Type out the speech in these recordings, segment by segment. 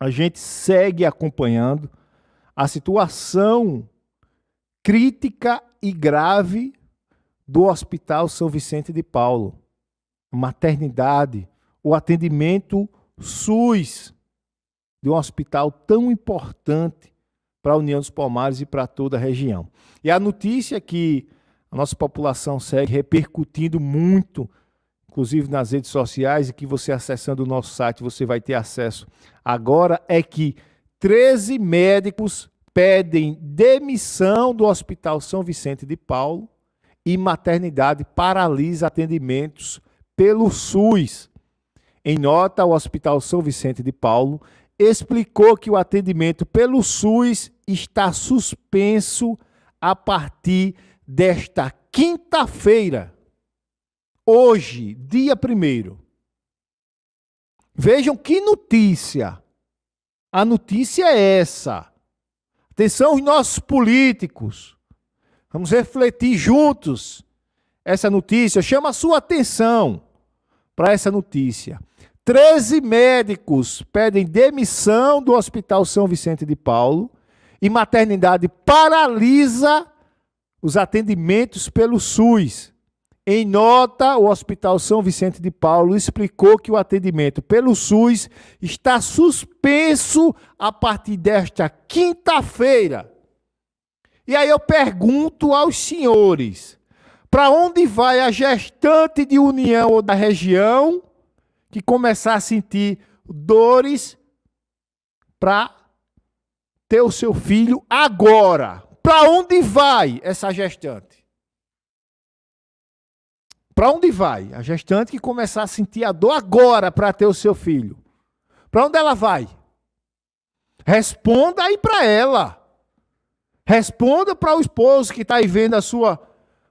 a gente segue acompanhando a situação crítica e grave do Hospital São Vicente de Paulo, maternidade, o atendimento SUS de um hospital tão importante para a União dos Palmares e para toda a região. E a notícia é que a nossa população segue repercutindo muito inclusive nas redes sociais, e que você acessando o nosso site você vai ter acesso agora, é que 13 médicos pedem demissão do Hospital São Vicente de Paulo e maternidade paralisa atendimentos pelo SUS. Em nota, o Hospital São Vicente de Paulo explicou que o atendimento pelo SUS está suspenso a partir desta quinta-feira hoje, dia 1. Vejam que notícia. A notícia é essa. Atenção, os nossos políticos. Vamos refletir juntos essa notícia. Chama a sua atenção para essa notícia. 13 médicos pedem demissão do Hospital São Vicente de Paulo e maternidade paralisa os atendimentos pelo SUS. Em nota, o Hospital São Vicente de Paulo explicou que o atendimento pelo SUS está suspenso a partir desta quinta-feira. E aí eu pergunto aos senhores: para onde vai a gestante de União ou da região que começar a sentir dores para ter o seu filho agora? Para onde vai essa gestante? Para onde vai? A gestante que começar a sentir a dor agora para ter o seu filho. Para onde ela vai? Responda aí para ela. Responda para o esposo que está aí vendo a sua,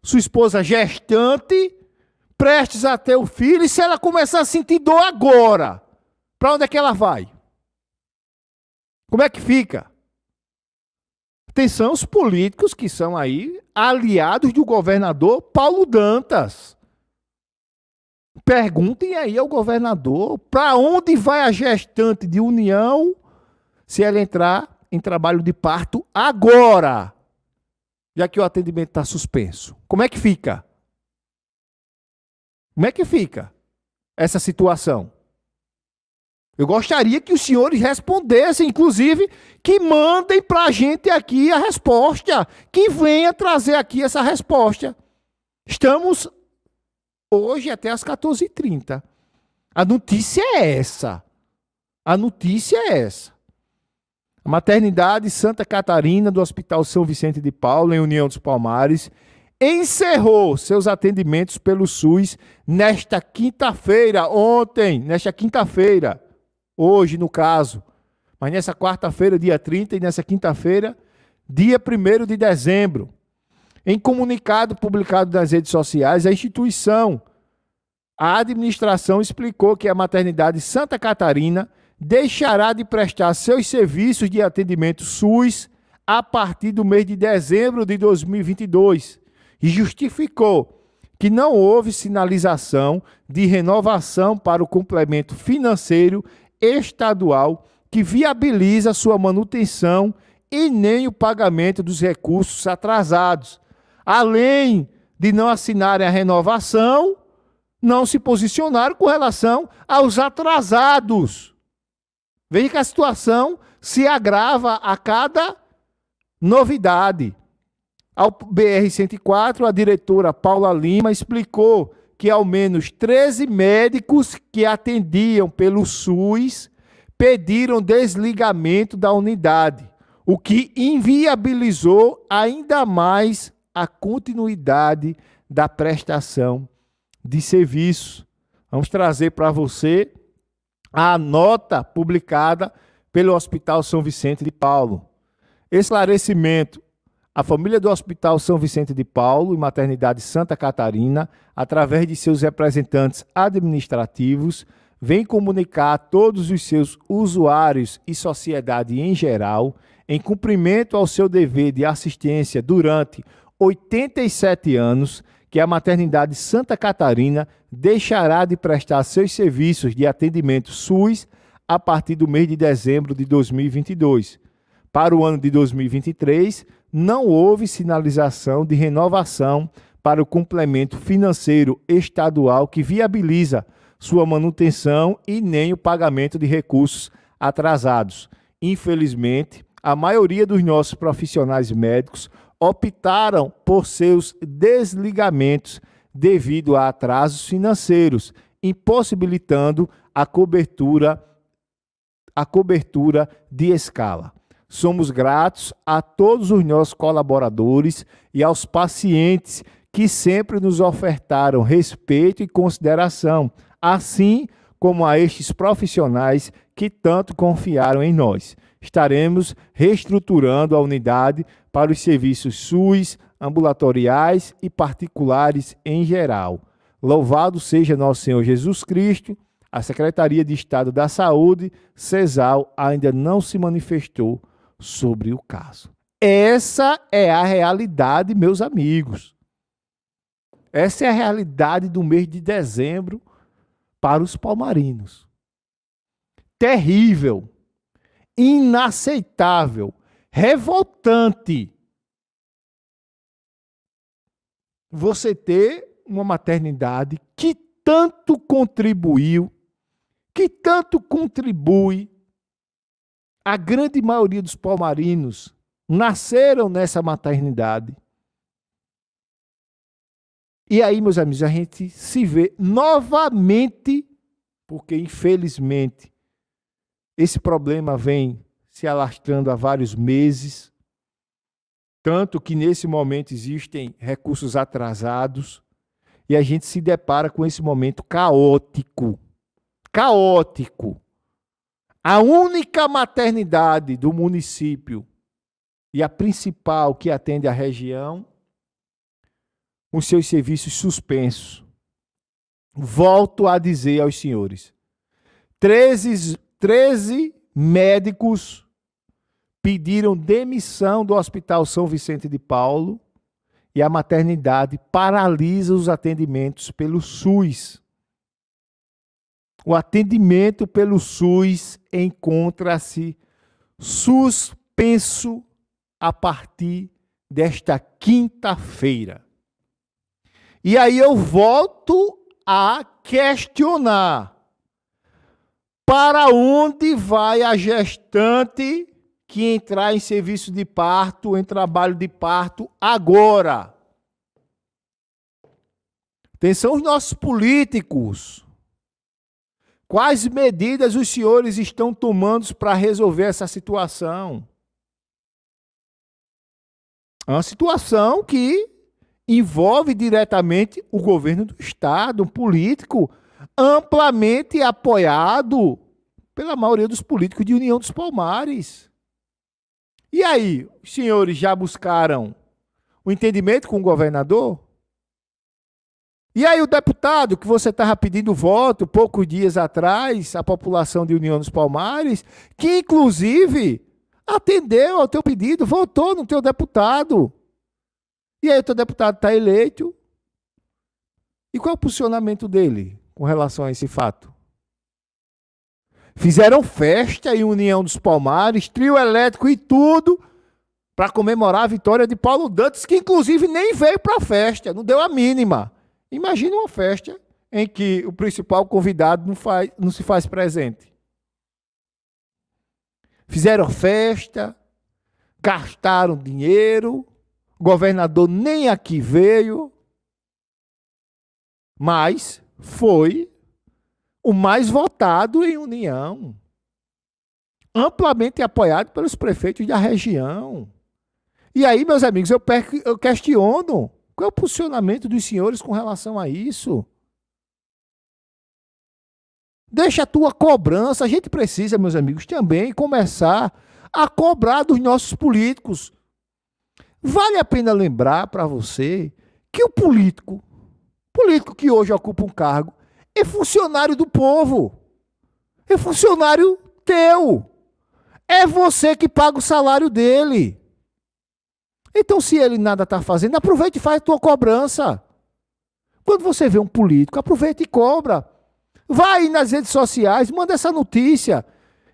sua esposa gestante, prestes a ter o filho, e se ela começar a sentir dor agora, para onde é que ela vai? Como é que fica? Atenção, os políticos que são aí aliados do governador Paulo Dantas perguntem aí ao governador para onde vai a gestante de união se ela entrar em trabalho de parto agora, já que o atendimento está suspenso. Como é que fica? Como é que fica essa situação? Eu gostaria que os senhores respondessem, inclusive, que mandem para a gente aqui a resposta, que venha trazer aqui essa resposta. Estamos hoje é até as 14h30. A notícia é essa. A notícia é essa. A maternidade Santa Catarina do Hospital São Vicente de Paulo, em União dos Palmares, encerrou seus atendimentos pelo SUS nesta quinta-feira, ontem, nesta quinta-feira, hoje no caso, mas nessa quarta-feira, dia 30, e nessa quinta-feira, dia 1 de dezembro. Em comunicado publicado nas redes sociais, a instituição, a administração explicou que a maternidade Santa Catarina deixará de prestar seus serviços de atendimento SUS a partir do mês de dezembro de 2022 e justificou que não houve sinalização de renovação para o complemento financeiro estadual que viabiliza sua manutenção e nem o pagamento dos recursos atrasados além de não assinarem a renovação, não se posicionaram com relação aos atrasados. Veja que a situação se agrava a cada novidade. Ao BR-104, a diretora Paula Lima explicou que ao menos 13 médicos que atendiam pelo SUS pediram desligamento da unidade, o que inviabilizou ainda mais a continuidade da prestação de serviço. Vamos trazer para você a nota publicada pelo Hospital São Vicente de Paulo. Esclarecimento: a família do Hospital São Vicente de Paulo e Maternidade Santa Catarina, através de seus representantes administrativos, vem comunicar a todos os seus usuários e sociedade em geral, em cumprimento ao seu dever de assistência durante 87 anos que a maternidade Santa Catarina deixará de prestar seus serviços de atendimento SUS a partir do mês de dezembro de 2022. Para o ano de 2023, não houve sinalização de renovação para o complemento financeiro estadual que viabiliza sua manutenção e nem o pagamento de recursos atrasados. Infelizmente, a maioria dos nossos profissionais médicos optaram por seus desligamentos devido a atrasos financeiros, impossibilitando a cobertura a cobertura de escala. Somos gratos a todos os nossos colaboradores e aos pacientes que sempre nos ofertaram respeito e consideração, assim como a estes profissionais que tanto confiaram em nós. Estaremos reestruturando a unidade para os serviços SUS, ambulatoriais e particulares em geral. Louvado seja nosso Senhor Jesus Cristo. A Secretaria de Estado da Saúde, CESAL, ainda não se manifestou sobre o caso. Essa é a realidade, meus amigos. Essa é a realidade do mês de dezembro para os palmarinos terrível, inaceitável, revoltante você ter uma maternidade que tanto contribuiu, que tanto contribui. A grande maioria dos palmarinos nasceram nessa maternidade. E aí, meus amigos, a gente se vê novamente, porque infelizmente esse problema vem se alastrando há vários meses, tanto que nesse momento existem recursos atrasados e a gente se depara com esse momento caótico. Caótico. A única maternidade do município e a principal que atende a região, com seus serviços suspensos. Volto a dizer aos senhores: 13, 13 médicos pediram demissão do Hospital São Vicente de Paulo e a maternidade paralisa os atendimentos pelo SUS. O atendimento pelo SUS encontra-se suspenso a partir desta quinta-feira. E aí eu volto a questionar para onde vai a gestante que entrar em serviço de parto, em trabalho de parto agora? são os nossos políticos. Quais medidas os senhores estão tomando para resolver essa situação? É uma situação que envolve diretamente o governo do Estado, um político amplamente apoiado pela maioria dos políticos de União dos Palmares. E aí, os senhores já buscaram o entendimento com o governador? E aí, o deputado que você estava pedindo voto poucos dias atrás, a população de União dos Palmares, que inclusive atendeu ao teu pedido, votou no teu deputado. E aí, o teu deputado está eleito. E qual é o posicionamento dele? com relação a esse fato. Fizeram festa em União dos Palmares, trio elétrico e tudo para comemorar a vitória de Paulo Dantas, que inclusive nem veio para a festa, não deu a mínima. Imagina uma festa em que o principal convidado não, faz, não se faz presente. Fizeram festa, gastaram dinheiro, o governador nem aqui veio, mas foi o mais votado em União, amplamente apoiado pelos prefeitos da região. E aí, meus amigos, eu, eu questiono qual é o posicionamento dos senhores com relação a isso. Deixa a tua cobrança. A gente precisa, meus amigos, também começar a cobrar dos nossos políticos. Vale a pena lembrar para você que o político político que hoje ocupa um cargo é funcionário do povo. É funcionário teu. É você que paga o salário dele. Então, se ele nada está fazendo, aproveite e faz a tua cobrança. Quando você vê um político, aproveita e cobra. Vai nas redes sociais, manda essa notícia.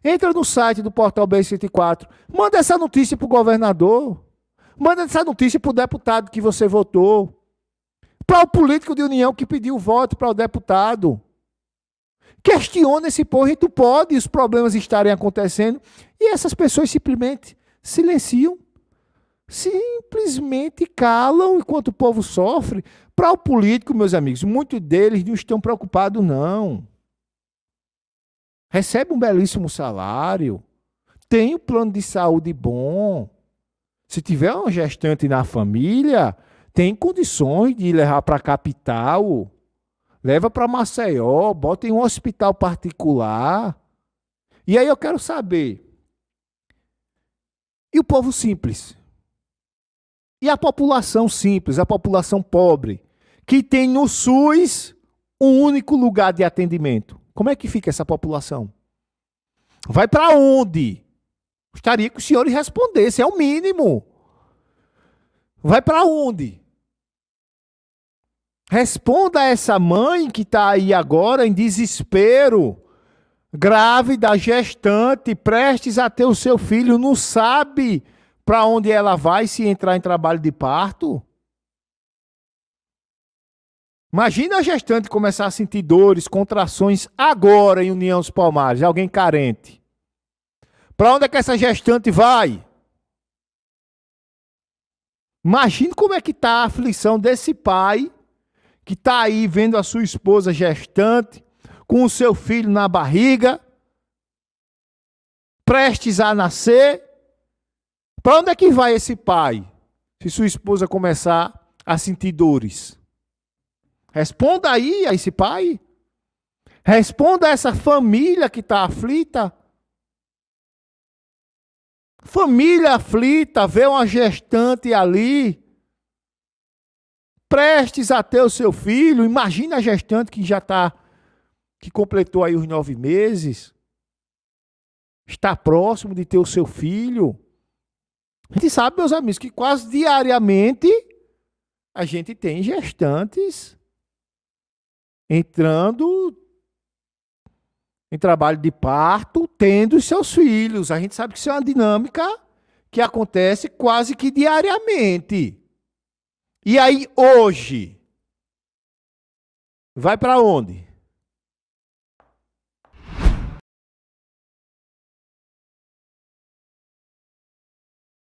Entra no site do Portal B104. Manda essa notícia para o governador. Manda essa notícia para o deputado que você votou para o político de união que pediu voto para o deputado. Questiona esse povo, e tu pode os problemas estarem acontecendo e essas pessoas simplesmente silenciam, simplesmente calam enquanto o povo sofre. Para o político, meus amigos, muitos deles não estão preocupados, não. Recebe um belíssimo salário, tem um plano de saúde bom. Se tiver uma gestante na família, tem condições de levar para a capital, leva para Maceió, bota em um hospital particular. E aí eu quero saber. E o povo simples? E a população simples, a população pobre, que tem no SUS um único lugar de atendimento. Como é que fica essa população? Vai para onde? Gostaria que os senhores respondessem, é o mínimo. Vai para onde? Responda a essa mãe que está aí agora em desespero, grávida, gestante, prestes a ter o seu filho, não sabe para onde ela vai se entrar em trabalho de parto. Imagina a gestante começar a sentir dores, contrações agora em União dos Palmares, alguém carente. Para onde é que essa gestante vai? Imagina como é que está a aflição desse pai que está aí vendo a sua esposa gestante, com o seu filho na barriga, prestes a nascer, para onde é que vai esse pai se sua esposa começar a sentir dores? Responda aí a esse pai. Responda a essa família que está aflita. Família aflita, vê uma gestante ali prestes a ter o seu filho, imagina a gestante que já está, que completou aí os nove meses, está próximo de ter o seu filho. A gente sabe, meus amigos, que quase diariamente a gente tem gestantes entrando em trabalho de parto, tendo seus filhos. A gente sabe que isso é uma dinâmica que acontece quase que diariamente. E aí hoje vai para onde?